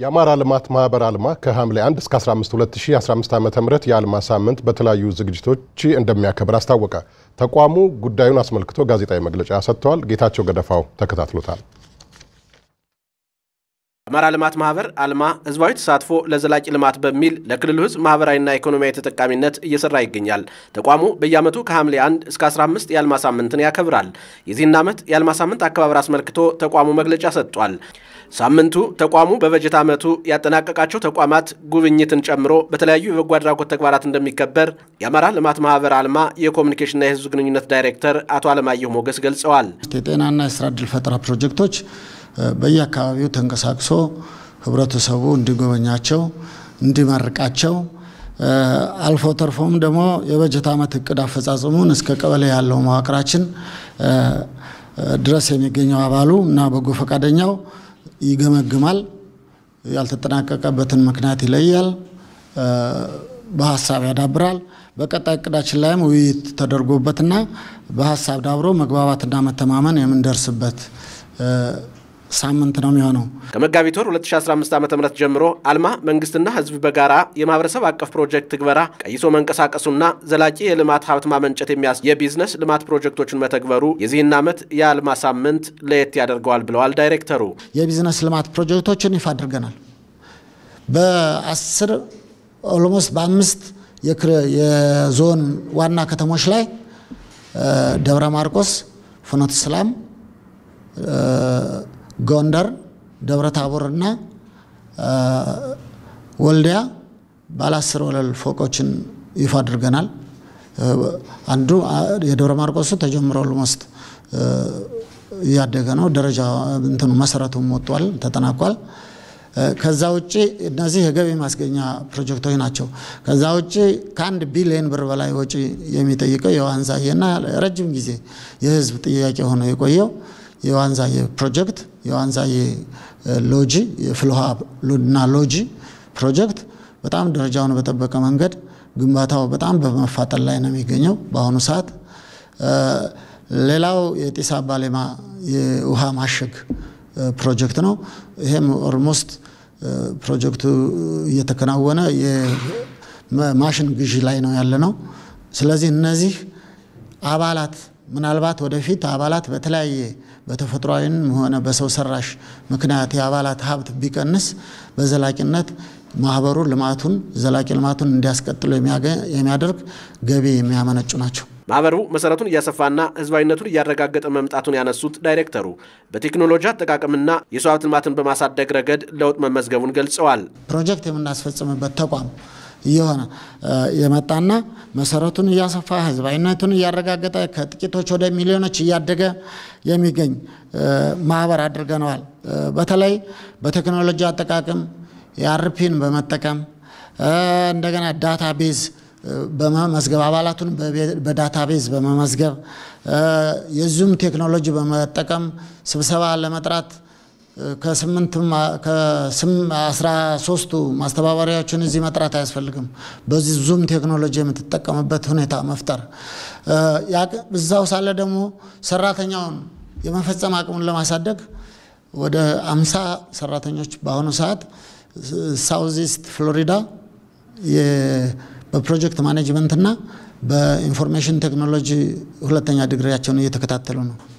የአማራ ልማት ማህበር አልማ ከሐምሌ 1 እስከ 15 2015 ዓ ም የአልማ ሳምንት በተለያዩ ዝግጅቶች እንደሚያከብር አስታወቀ። ተቋሙ ጉዳዩን አስመልክቶ ጋዜጣዊ መግለጫ ሰጥተዋል። ጌታቸው ገደፋው ተከታትሎታል። አማራ ልማት ማህበር አልማ ህዝባዊ ተሳትፎ ለዘላቂ ልማት በሚል ለክልሉ ህዝብ ማህበራዊና ኢኮኖሚያዊ ተጠቃሚነት እየሰራ ይገኛል። ተቋሙ በየዓመቱ ከሐምሌ 1 እስከ 15 የአልማ ሳምንትን ያከብራል። የዚህን ዓመት የአልማ ሳምንት አከባበር አስመልክቶ ተቋሙ መግለጫ ሰጥቷል። ሳምንቱ ተቋሙ በበጀት ዓመቱ ያጠናቀቃቸው ተቋማት ጉብኝትን ጨምሮ በተለያዩ የበጎ አድራጎት ተግባራት እንደሚከበር የአማራ ልማት ማህበር አልማ የኮሚኒኬሽንና የህዝብ ግንኙነት ዳይሬክተር አቶ አለማየሁ ሞገስ ገልጸዋል። የጤናና የስራ ዕድል ፈጠራ ፕሮጀክቶች በየአካባቢው ተንቀሳቅሶ ህብረተሰቡ እንዲጎበኛቸው እንዲመርቃቸው አልፎ ተርፎም ደግሞ የበጀት ዓመት እቅድ አፈጻጸሙን እስከ ቀበሌ ያለው መዋቅራችን ድረስ የሚገኘው አባሉ እና በጎ ፈቃደኛው ይገመግማል። ያልተጠናቀቀበትን ምክንያት ይለያል፣ በሀሳብ ያዳብራል። በቀጣይ እቅዳችን ላይም ውይይት ተደርጎበትና በሀሳብ ዳብሮ መግባባትና መተማመን የምንደርስበት ሳምንት ነው የሚሆነው። ከመጋቢት ወር 2015 ዓ ም ጀምሮ አልማ መንግስትና ህዝብ በጋራ የማህበረሰብ አቀፍ ፕሮጀክት ትግበራ ቀይሶ መንቀሳቀሱና ዘላቂ የልማት ሀብት ማመንጨት የሚያስ የቢዝነስ ልማት ፕሮጀክቶችን መተግበሩ የዚህን ዓመት የአልማ ሳምንት ለየት ያደርገዋል ብለዋል ዳይሬክተሩ። የቢዝነስ ልማት ፕሮጀክቶችን ይፋ አድርገናል። በአስር ኦልሞስት በአምስት የዞን ዋና ከተሞች ላይ ደብረ ማርቆስ፣ ፍኖተ ሰላም ጎንደር፣ ደብረ ታቦርና ወልዲያ ባለ አስር ወለል ፎቆችን ይፋ አድርገናል። አንዱ የደብረ ማርቆሱ ተጀምሮ ልሞስት እያደገ ነው። ደረጃ እንትኑ መሰረቱም ወጥቷል፣ ተጠናቋል። ከዛ ውጭ እነዚህ የገቢ ማስገኛ ፕሮጀክቶች ናቸው። ከዛ ውጭ ከአንድ ቢሊዮን ብር በላይ ወጪ የሚጠይቀው የዋንዛዬና ረጅም ጊዜ የህዝብ ጥያቄ ሆኖ የቆየው የዋንዛ የፕሮጀክት የዋንዛ የሎጂ የፍልውሃ ሉድና ሎጂ ፕሮጀክት በጣም ደረጃውን በጠበቀ መንገድ ግንባታው በጣም በመፋጠን ላይ ነው የሚገኘው በአሁኑ ሰዓት። ሌላው የጢስ አባ ሌማ የውሃ ማሸግ ፕሮጀክት ነው። ይሄም ኦልሞስት ፕሮጀክቱ እየተከናወነ የማሽን ግዢ ላይ ነው ያለ ነው። ስለዚህ እነዚህ አባላት ምናልባት ወደፊት አባላት በተለያየ በተፈጥሯዊም ሆነ በሰው ሰራሽ ምክንያት የአባላት ሀብት ቢቀንስ በዘላቂነት ማህበሩ ልማቱን ዘላቂ ልማቱን እንዲያስቀጥሉ የሚያደርግ ገቢ የሚያመነጩ ናቸው። ማህበሩ መሰረቱን እያሰፋና ህዝባዊነቱን እያረጋገጠ መምጣቱን ያነሱት ዳይሬክተሩ በቴክኖሎጂ አጠቃቀምና የሰው ሀብት ልማትን በማሳደግ ረገድ ለውጥ መመዝገቡን ገልጸዋል። ፕሮጀክት የምናስፈጽምበት ተቋም እየሆነ የመጣና መሰረቱን እያሰፋ ህዝባዊነቱን እያረጋገጠ ከጥቂቶች ወደ ሚሊዮኖች እያደገ የሚገኝ ማህበር አድርገነዋል። በተለይ በቴክኖሎጂ አጠቃቀም የአርፒን በመጠቀም እንደገና ዳታ ቤዝ በመመዝገብ አባላቱን በዳታ ቤዝ በመመዝገብ የዙም ቴክኖሎጂ በመጠቀም ስብሰባ ለመጥራት ከአስራ ሶስቱ ማስተባበሪያዎችን እዚህ መጥራት አያስፈልግም። በዚህ ዙም ቴክኖሎጂ የምትጠቀምበት ሁኔታ መፍጠር እዛው ሳለ ደግሞ ሰራተኛውን የመፈጸም አቅሙን ለማሳደግ ወደ አምሳ ሰራተኞች በአሁኑ ሰዓት ሳውዚስት ፍሎሪዳ በፕሮጀክት ማኔጅመንትና በኢንፎርሜሽን ቴክኖሎጂ ሁለተኛ ዲግሪያቸውን እየተከታተሉ ነው።